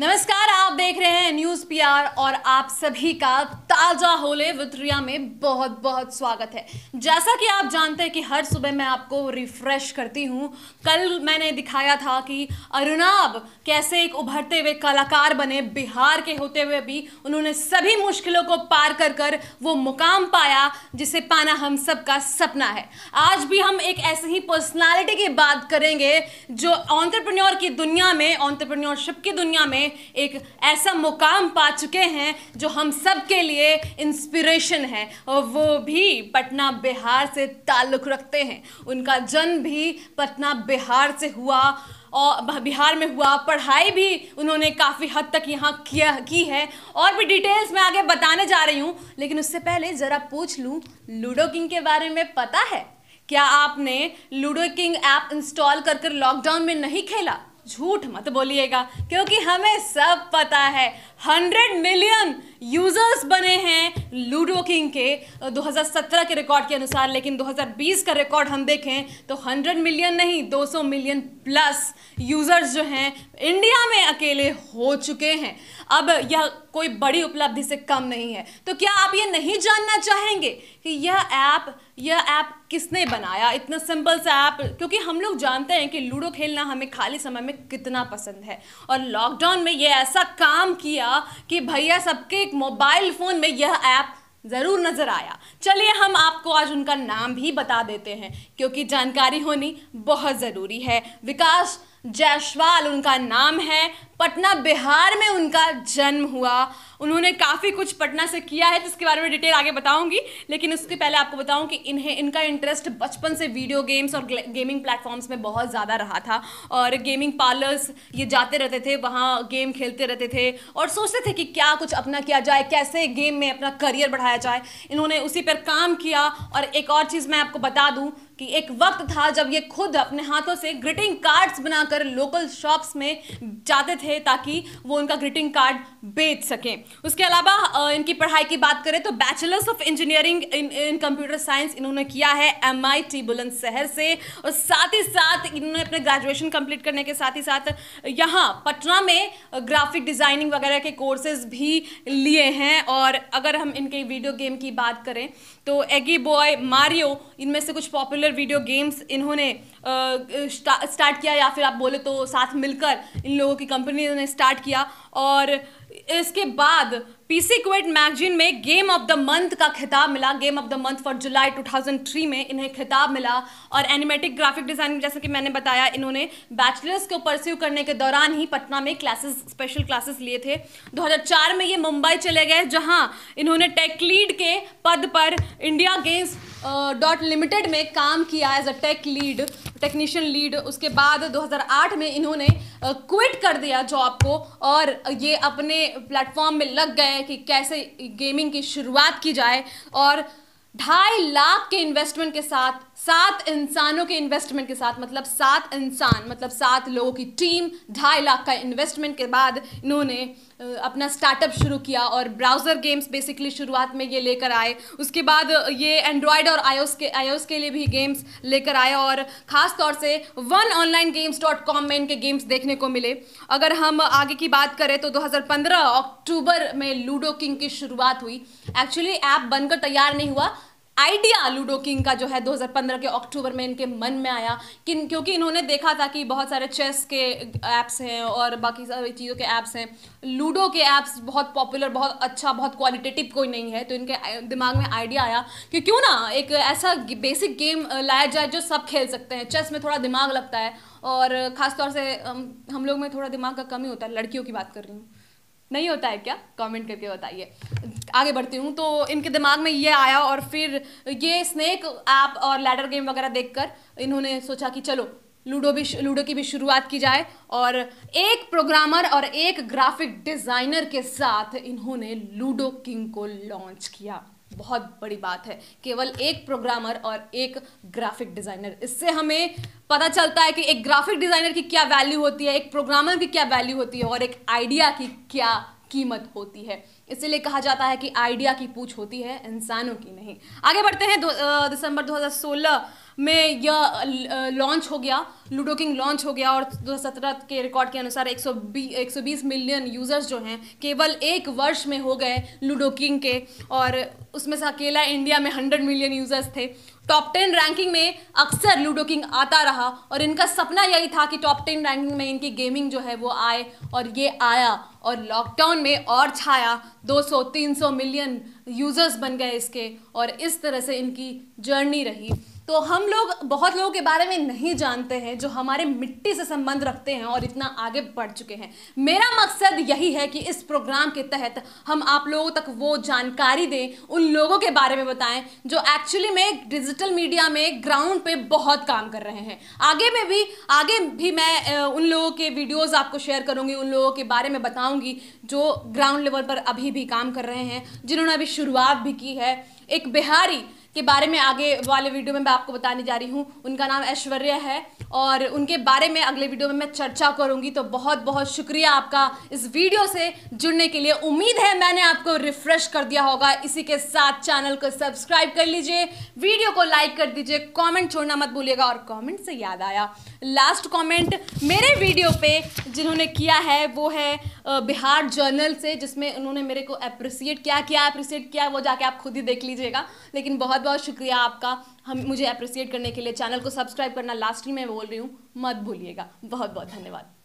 नमस्कार आप देख रहे हैं न्यूज पीआर और आप सभी का राजा होले वित्रिया में बहुत बहुत स्वागत है जैसा कि आप जानते हैं कि हर सुबह मैं आपको रिफ्रेश करती हूँ कल मैंने दिखाया था कि अरुणाब कैसे एक उभरते हुए कलाकार बने बिहार के होते हुए भी उन्होंने सभी मुश्किलों को पार कर कर वो मुकाम पाया जिसे पाना हम सब का सपना है आज भी हम एक ऐसे ही पर्सनैलिटी की बात करेंगे जो ऑन्टरप्रन्योर की दुनिया में ऑन्टरप्रन्योरशिप की दुनिया में एक ऐसा मुकाम पा चुके हैं जो हम सब के लिए लिए इंस्पिरेशन है और वो भी पटना बिहार से ताल्लुक़ रखते हैं उनका जन्म भी पटना बिहार से हुआ और बिहार में हुआ पढ़ाई भी उन्होंने काफ़ी हद तक यहाँ किया की है और भी डिटेल्स मैं आगे बताने जा रही हूँ लेकिन उससे पहले ज़रा पूछ लूँ लूडो किंग के बारे में पता है क्या आपने लूडो किंग ऐप इंस्टॉल कर कर लॉकडाउन में नहीं खेला झूठ मत बोलिएगा क्योंकि हमें सब पता है हंड्रेड मिलियन यूजर्स बने हैं लूडो किंग के 2017 के रिकॉर्ड के अनुसार लेकिन 2020 का रिकॉर्ड हम देखें तो 100 मिलियन नहीं 200 मिलियन प्लस यूजर्स जो हैं इंडिया में अकेले हो चुके हैं अब यह कोई बड़ी उपलब्धि से कम नहीं है तो क्या आप ये नहीं जानना चाहेंगे कि यह ऐप यह ऐप किसने बनाया इतना सिंपल सा ऐप क्योंकि हम लोग जानते हैं कि लूडो खेलना हमें खाली समय में कितना पसंद है और लॉकडाउन में यह ऐसा काम किया किया कि भैया सबके एक मोबाइल फ़ोन में यह ऐप ज़रूर नज़र आया चलिए हम आपको आज उनका नाम भी बता देते हैं क्योंकि जानकारी होनी बहुत ज़रूरी है विकास जायसवाल उनका नाम है पटना बिहार में उनका जन्म हुआ उन्होंने काफ़ी कुछ पटना से किया है जिसके बारे में डिटेल आगे बताऊंगी लेकिन उसके पहले आपको बताऊं कि इन्हें इनका इंटरेस्ट बचपन से वीडियो गेम्स और गेमिंग प्लेटफॉर्म्स में बहुत ज़्यादा रहा था और गेमिंग पार्लर्स ये जाते रहते थे वहाँ गेम खेलते रहते थे और सोचते थे कि क्या कुछ अपना किया जाए कैसे गेम में अपना करियर बढ़ाया जाए इन्होंने उसी पर काम किया और एक और चीज़ मैं आपको बता दूँ कि एक वक्त था जब ये खुद अपने हाथों से ग्रीटिंग कार्ड्स बनाकर लोकल शॉप्स में जाते थे ताकि वो उनका ग्रीटिंग कार्ड बेच सकें उसके अलावा इनकी पढ़ाई की बात करें तो bachelors of engineering in in computer science इन्होंने किया है एम आई बुलंदशहर से और साथ ही साथ इन्होंने अपने ग्रेजुएशन कंप्लीट करने के साथ ही साथ यहाँ पटना में ग्राफिक डिज़ाइनिंग वगैरह के कोर्सेज भी लिए हैं और अगर हम इनके वीडियो गेम की बात करें तो एगी बॉय मारियो इनमें से कुछ पॉपुलर मिलकर वीडियो गेम्स इन्होंने स्टार्ट किया या फिर आप बोले तो साथ मिलकर इन लोगों की कंपनी ने स्टार्ट किया और इसके बाद पीसी क्वेट मैगजीन में गेम ऑफ द मंथ का खिताब मिला game of the month for July 2003 में इन्हें खिताब मिला और एनिमेटिक ग्राफिक डिज़ाइनिंग जैसा कि मैंने बताया इन्होंने बैचलर्स को परस्यू करने के दौरान ही पटना में क्लासेस स्पेशल क्लासेस लिए थे 2004 में ये मुंबई चले गए जहां इन्होंने टेक लीड के पद पर इंडिया गेम्स डॉट लिमिटेड में काम किया as a tech lead technician lead उसके बाद 2008 में इन्होंने क्विट कर दिया जॉब को और ये अपने प्लेटफॉर्म में लग गए है कि कैसे गेमिंग की शुरुआत की जाए और ढाई लाख के इन्वेस्टमेंट के साथ सात इंसानों के इन्वेस्टमेंट के साथ मतलब सात इंसान मतलब सात लोगों की टीम ढाई लाख का इन्वेस्टमेंट के बाद इन्होंने अपना स्टार्टअप शुरू किया और ब्राउज़र गेम्स बेसिकली शुरुआत में ये लेकर आए उसके बाद ये एंड्रॉयड और आईओस के आईओस के लिए भी गेम्स लेकर आए और ख़ास तौर से one online games dot com में इनके गेम्स देखने को मिले अगर हम आगे की बात करें तो 2015 अक्टूबर में लूडो किंग की शुरुआत हुई एक्चुअली ऐप बनकर तैयार नहीं हुआ आइडिया लूडो किंग का जो है 2015 के अक्टूबर में इनके मन में आया कि क्योंकि इन्होंने देखा था कि बहुत सारे चेस के ऐप्स हैं और बाकी सारी चीज़ों के ऐप्स हैं लूडो के ऐप्स बहुत पॉपुलर बहुत अच्छा बहुत क्वालिटेटिव कोई नहीं है तो इनके दिमाग में आइडिया आया कि क्यों ना एक ऐसा बेसिक गेम लाया जाए जो सब खेल सकते हैं चेस में थोड़ा दिमाग लगता है और ख़ासतौर से हम लोग में थोड़ा दिमाग का कमी होता है लड़कियों की बात कर रही हूँ नहीं होता है क्या कमेंट करके बताइए आगे बढ़ती हूँ तो इनके दिमाग में ये आया और फिर ये स्नैक ऐप और लैडर गेम वगैरह देखकर इन्होंने सोचा कि चलो लूडो भी लूडो की भी शुरुआत की जाए और एक प्रोग्रामर और एक ग्राफिक डिज़ाइनर के साथ इन्होंने लूडो किंग को लॉन्च किया बहुत बड़ी बात है केवल एक प्रोग्रामर और एक ग्राफिक डिज़ाइनर इससे हमें पता चलता है कि एक ग्राफिक डिज़ाइनर की क्या वैल्यू होती है एक प्रोग्रामर की क्या वैल्यू होती है और एक आइडिया की क्या कीमत होती है इसीलिए कहा जाता है कि आइडिया की पूछ होती है इंसानों की नहीं आगे बढ़ते हैं दो, दिसंबर में यह लॉन्च हो गया लूडो किंग लॉन्च हो गया और 2017 के रिकॉर्ड के अनुसार 120 मिलियन यूज़र्स जो हैं केवल एक वर्ष में हो गए लूडो किंग के और उसमें से अकेला इंडिया में 100 मिलियन यूज़र्स थे टॉप टेन रैंकिंग में अक्सर लूडो किंग आता रहा और इनका सपना यही था कि टॉप टेन रैंकिंग में इनकी गेमिंग जो है वो आए और ये आया और लॉकडाउन में और छाया 200-300 मिलियन यूज़र्स बन गए इसके और इस तरह से इनकी जर्नी रही तो हम लोग बहुत लोगों के बारे में नहीं जानते हैं जो हमारे मिट्टी से संबंध रखते हैं और इतना आगे बढ़ चुके हैं मेरा मकसद यही है कि इस प्रोग्राम के तहत हम आप लोगों तक वो जानकारी दें उन लोगों के बारे में बताएं जो एक्चुअली में डिजिटल मीडिया में ग्राउंड पे बहुत काम कर रहे हैं आगे में भी आगे भी मैं उन लोगों के वीडियोज़ आपको शेयर करूँगी उन लोगों के बारे में बताऊँगी जो ग्राउंड लेवल पर अभी भी काम कर रहे हैं जिन्होंने अभी शुरुआत भी की है एक बिहारी के बारे में आगे वाले वीडियो में मैं आपको बताने जा रही हूँ उनका नाम ऐश्वर्या है और उनके बारे में अगले वीडियो में मैं चर्चा करूँगी तो बहुत बहुत शुक्रिया आपका इस वीडियो से जुड़ने के लिए उम्मीद है मैंने आपको रिफ्रेश कर दिया होगा इसी के साथ चैनल को सब्सक्राइब कर लीजिए वीडियो को लाइक कर दीजिए कमेंट छोड़ना मत भूलिएगा और कमेंट से याद आया लास्ट कमेंट मेरे वीडियो पे जिन्होंने किया है वो है बिहार जर्नल से जिसमें उन्होंने मेरे को अप्रिसिएट क्या किया अप्रिसिएट किया वो जाके आप खुद ही देख लीजिएगा लेकिन बहुत बहुत शुक्रिया आपका हम मुझे अप्रिसिएट करने के लिए चैनल को सब्सक्राइब करना लास्ट ही मैं बोल रही हूँ मत भूलिएगा बहुत बहुत धन्यवाद